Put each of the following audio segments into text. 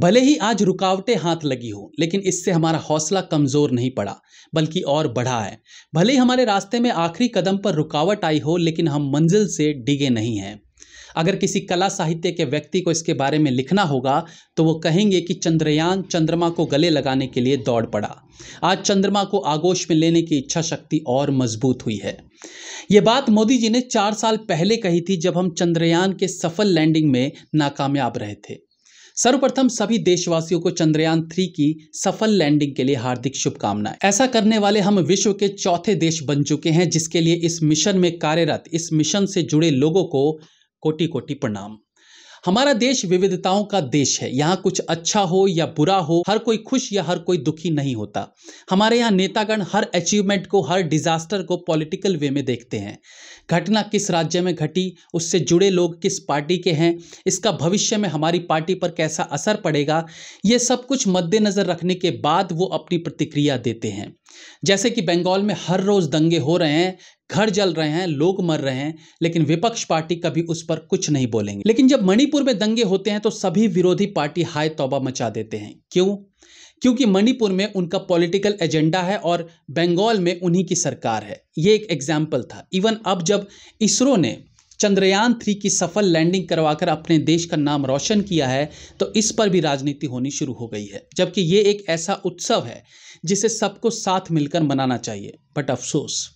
भले ही आज रुकावटें हाथ लगी हो लेकिन इससे हमारा हौसला कमज़ोर नहीं पड़ा बल्कि और बढ़ा है भले ही हमारे रास्ते में आखिरी कदम पर रुकावट आई हो लेकिन हम मंजिल से डिगे नहीं हैं अगर किसी कला साहित्य के व्यक्ति को इसके बारे में लिखना होगा तो वो कहेंगे कि चंद्रयान चंद्रमा को गले लगाने के लिए दौड़ पड़ा आज चंद्रमा को आगोश में लेने की इच्छा शक्ति और मजबूत हुई है ये बात मोदी जी ने चार साल पहले कही थी जब हम चंद्रयान के सफल लैंडिंग में नाकामयाब रहे थे सर्वप्रथम सभी देशवासियों को चंद्रयान थ्री की सफल लैंडिंग के लिए हार्दिक शुभकामनाएं ऐसा करने वाले हम विश्व के चौथे देश बन चुके हैं जिसके लिए इस मिशन में कार्यरत इस मिशन से जुड़े लोगों को कोटि कोटि प्रणाम हमारा देश विविधताओं का देश है यहाँ कुछ अच्छा हो या बुरा हो हर कोई खुश या हर कोई दुखी नहीं होता हमारे यहाँ नेतागण हर अचीवमेंट को हर डिजास्टर को पॉलिटिकल वे में देखते हैं घटना किस राज्य में घटी उससे जुड़े लोग किस पार्टी के हैं इसका भविष्य में हमारी पार्टी पर कैसा असर पड़ेगा ये सब कुछ मद्देनज़र रखने के बाद वो अपनी प्रतिक्रिया देते हैं जैसे कि बंगाल में हर रोज़ दंगे हो रहे हैं घर जल रहे हैं लोग मर रहे हैं लेकिन विपक्ष पार्टी कभी उस पर कुछ नहीं बोलेंगे लेकिन जब मणिपुर में दंगे होते हैं तो सभी विरोधी पार्टी हाय तौबा मचा देते हैं क्यों क्योंकि मणिपुर में उनका पॉलिटिकल एजेंडा है और बंगाल में उन्हीं की सरकार है ये एक एग्जाम्पल था इवन अब जब इसरो ने चंद्रयान थ्री की सफल लैंडिंग करवाकर अपने देश का नाम रोशन किया है तो इस पर भी राजनीति होनी शुरू हो गई है जबकि ये एक ऐसा उत्सव है जिसे सबको साथ मिलकर मनाना चाहिए बट अफसोस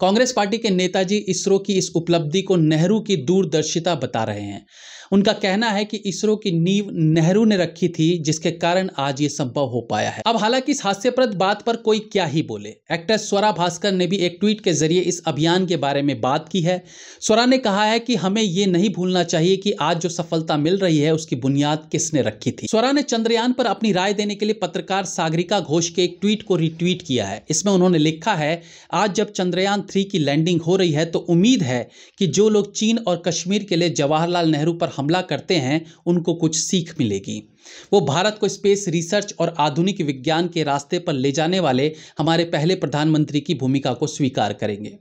कांग्रेस पार्टी के नेताजी इसरो की इस उपलब्धि को नेहरू की दूरदर्शिता बता रहे हैं उनका कहना है कि इसरो की नींव नेहरू ने रखी थी जिसके कारण आज ये संभव हो पाया है अब हालांकि इस हास्यप्रद बात पर कोई क्या ही बोले एक्टर स्वरा भास्कर ने भी एक ट्वीट के जरिए इस अभियान के बारे में बात की है स्वरा ने कहा है कि हमें ये नहीं भूलना चाहिए कि आज जो सफलता मिल रही है उसकी बुनियाद किसने रखी थी स्वरा ने चंद्रयान पर अपनी राय देने के लिए पत्रकार सागरिका घोष के एक ट्वीट को रिट्वीट किया है इसमें उन्होंने लिखा है आज जब चंद्रयान थ्री की लैंडिंग हो रही है तो उम्मीद है कि जो लोग चीन और कश्मीर के लिए जवाहरलाल नेहरू पर हमला करते हैं उनको कुछ सीख मिलेगी वो भारत को स्पेस रिसर्च और आधुनिक विज्ञान के रास्ते पर ले जाने वाले हमारे पहले प्रधानमंत्री की भूमिका को स्वीकार करेंगे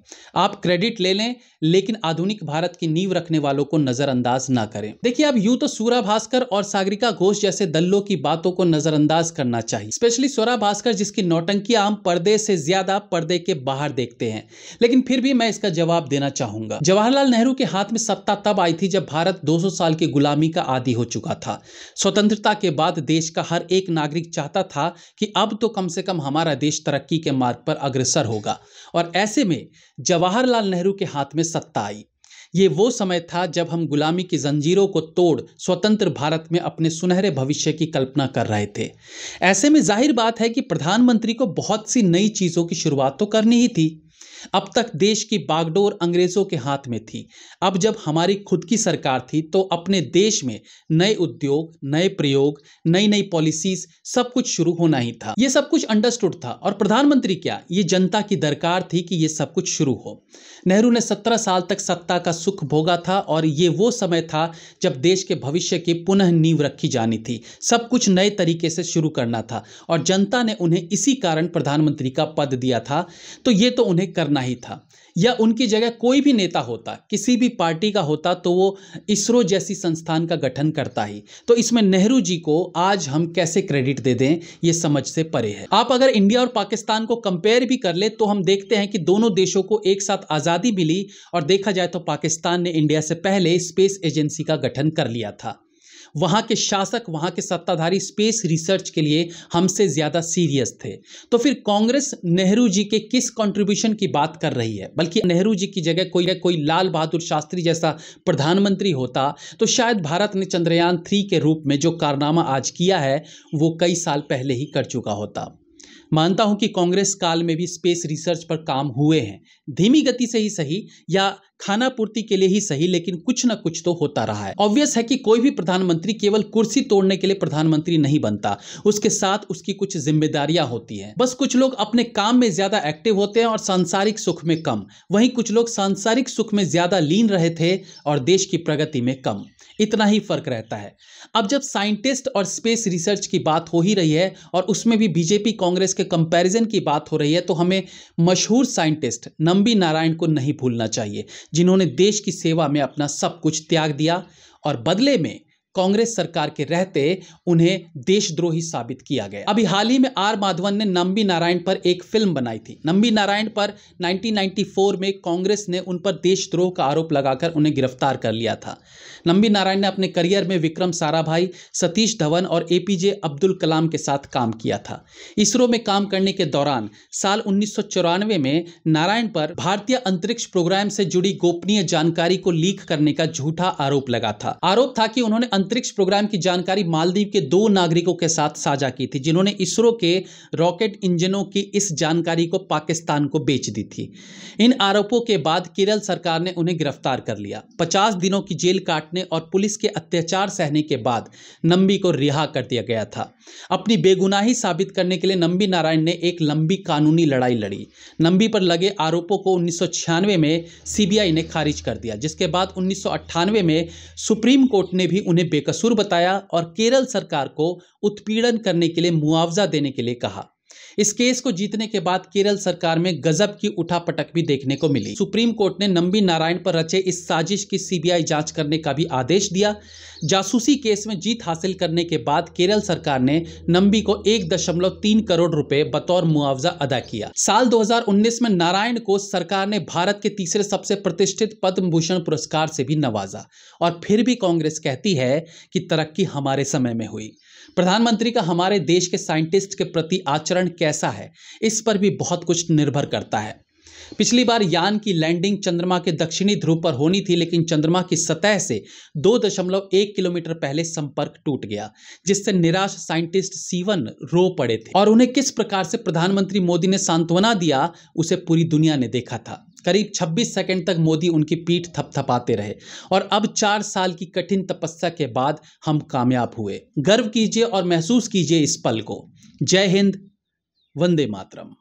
आप क्रेडिट ले लें लेकिन आधुनिक भारत की नींव रखने वालों को नज़रअंदाज ना करें देखिए अब यूं तो सूरा भास्कर और सागरिका घोष जैसे दलों की बातों को नज़रअंदाज करना चाहिए स्पेशली सूरा भास्कर जिसकी नौटंकी आम पर्दे से ज़्यादा पर्दे के बाहर देखते हैं लेकिन फिर भी मैं इसका जवाब देना चाहूंगा जवाहरलाल नेहरू के हाथ में सत्ता तब आई थी जब भारत दो साल की गुलामी का आदि हो चुका था स्वतंत्रता के बाद देश का हर एक नागरिक चाहता था कि अब तो कम से कम हमारा देश तरक्की के मार्ग पर अग्रसर होगा और ऐसे में जवाहरलाल नेहरू के हाथ में सत्ता आई ये वो समय था जब हम गुलामी की जंजीरों को तोड़ स्वतंत्र भारत में अपने सुनहरे भविष्य की कल्पना कर रहे थे ऐसे में जाहिर बात है कि प्रधानमंत्री को बहुत सी नई चीज़ों की शुरुआत तो करनी ही थी अब तक देश की बागडोर अंग्रेज़ों के हाथ में थी अब जब हमारी खुद की सरकार थी तो अपने देश में नए उद्योग नए प्रयोग नई नई पॉलिसीज सब कुछ शुरू होना ही था ये सब कुछ अंडरस्टूड था और प्रधानमंत्री क्या ये जनता की दरकार थी कि ये सब कुछ शुरू हो नेहरू ने सत्रह साल तक सत्ता का सुख भोगा था और ये वो समय था जब देश के भविष्य की पुनः नींव रखी जानी थी सब कुछ नए तरीके से शुरू करना था और जनता ने उन्हें इसी कारण प्रधानमंत्री का पद दिया था तो ये तो उन्हें करना करना ही था या उनकी जगह कोई भी नेता होता किसी भी पार्टी का होता तो वो इसरो जैसी संस्थान का गठन करता ही तो इसमें नेहरू जी को आज हम कैसे क्रेडिट दे दें ये समझ से परे है आप अगर इंडिया और पाकिस्तान को कंपेयर भी कर ले तो हम देखते हैं कि दोनों देशों को एक साथ आज़ादी मिली और देखा जाए तो पाकिस्तान ने इंडिया से पहले स्पेस एजेंसी का गठन कर लिया था वहाँ के शासक वहाँ के सत्ताधारी स्पेस रिसर्च के लिए हमसे ज़्यादा सीरियस थे तो फिर कांग्रेस नेहरू जी के किस कंट्रीब्यूशन की बात कर रही है बल्कि नेहरू जी की जगह कोई ना कोई लाल बहादुर शास्त्री जैसा प्रधानमंत्री होता तो शायद भारत ने चंद्रयान थ्री के रूप में जो कारनामा आज किया है वो कई साल पहले ही कर चुका होता मानता हूं कि कांग्रेस काल में भी स्पेस रिसर्च पर काम हुए हैं धीमी गति से ही सही या खाना पूर्ति के लिए ही सही लेकिन कुछ ना कुछ तो होता रहा है ऑब्वियस है कि कोई भी प्रधानमंत्री केवल कुर्सी तोड़ने के लिए प्रधानमंत्री नहीं बनता उसके साथ उसकी कुछ जिम्मेदारियां होती है बस कुछ लोग अपने काम में ज्यादा एक्टिव होते हैं और सांसारिक सुख में कम वहीं कुछ लोग सांसारिक सुख में ज्यादा लीन रहे थे और देश की प्रगति में कम इतना ही फर्क रहता है अब जब साइंटिस्ट और स्पेस रिसर्च की बात हो ही रही है और उसमें भी बीजेपी कांग्रेस के कंपैरिजन की बात हो रही है तो हमें मशहूर साइंटिस्ट नंबी नारायण को नहीं भूलना चाहिए जिन्होंने देश की सेवा में अपना सब कुछ त्याग दिया और बदले में कांग्रेस सरकार के रहते उन्हें देशद्रोही साबित किया गया अभी हाल ही में आर माधवन ने नंबी नारायण पर एक फिल्म बनाई थी नंबी नारायण पर 1994 में कांग्रेस ने उन पर देशद्रोह का आरोप लगाकर उन्हें गिरफ्तार कर लिया था नंबी नारायण ने अपने करियर में विक्रम साराभाई सतीश धवन और एपीजे अब्दुल कलाम के साथ काम किया था इसरो में काम करने के दौरान साल उन्नीस में नारायण पर भारतीय अंतरिक्ष प्रोग्राम से जुड़ी गोपनीय जानकारी को लीक करने का झूठा आरोप लगा था आरोप था कि उन्होंने अंतरिक्ष प्रोग्राम की जानकारी मालदीव के दो नागरिकों के साथ साझा की थी जिन्होंने इसरो के रॉकेट इंजनों की इस जानकारी को पाकिस्तान को बेच दी थी इन आरोपों के बाद केरल सरकार ने उन्हें गिरफ्तार कर लिया पचास दिनों की जेल काटने और पुलिस के अत्याचार सहने के बाद नंबी को रिहा कर दिया गया था अपनी बेगुनाही साबित करने के लिए नंबी नारायण ने एक लंबी कानूनी लड़ाई लड़ी नंबी पर लगे आरोपों को उन्नीस में सीबीआई ने खारिज कर दिया जिसके बाद उन्नीस में सुप्रीम कोर्ट ने भी उन्हें बेकसूर बताया और केरल सरकार को उत्पीड़न करने के लिए मुआवजा देने के लिए कहा इस केस को जीतने के बाद केरल सरकार में गजब की उठापटक भी देखने को मिली सुप्रीम कोर्ट ने नंबी नारायण पर रचे इस साजिश की सीबीआई जांच करने का भी आदेश दिया जासूसी केस में जीत हासिल करने के बाद केरल सरकार ने नंबी को एक दशमलव तीन करोड़ रुपए बतौर मुआवजा अदा किया साल 2019 में नारायण को सरकार ने भारत के तीसरे सबसे प्रतिष्ठित पद्म भूषण पुरस्कार से भी नवाजा और फिर भी कांग्रेस कहती है कि तरक्की हमारे समय में हुई प्रधानमंत्री का हमारे देश के साइंटिस्ट के प्रति आचरण कैसा है इस पर भी बहुत कुछ निर्भर करता है पिछली बार यान की लैंडिंग चंद्रमा के दक्षिणी ध्रुव पर होनी थी लेकिन चंद्रमा की सतह से दो दशमलव एक किलोमीटर पहले संपर्क टूट गया जिससे निराश साइंटिस्ट सीवन रो पड़े थे और उन्हें किस प्रकार से प्रधानमंत्री मोदी ने सांत्वना दिया उसे पूरी दुनिया ने देखा था करीब 26 सेकंड तक मोदी उनकी पीठ थपथपाते रहे और अब चार साल की कठिन तपस्या के बाद हम कामयाब हुए गर्व कीजिए और महसूस कीजिए इस पल को जय हिंद वंदे मातरम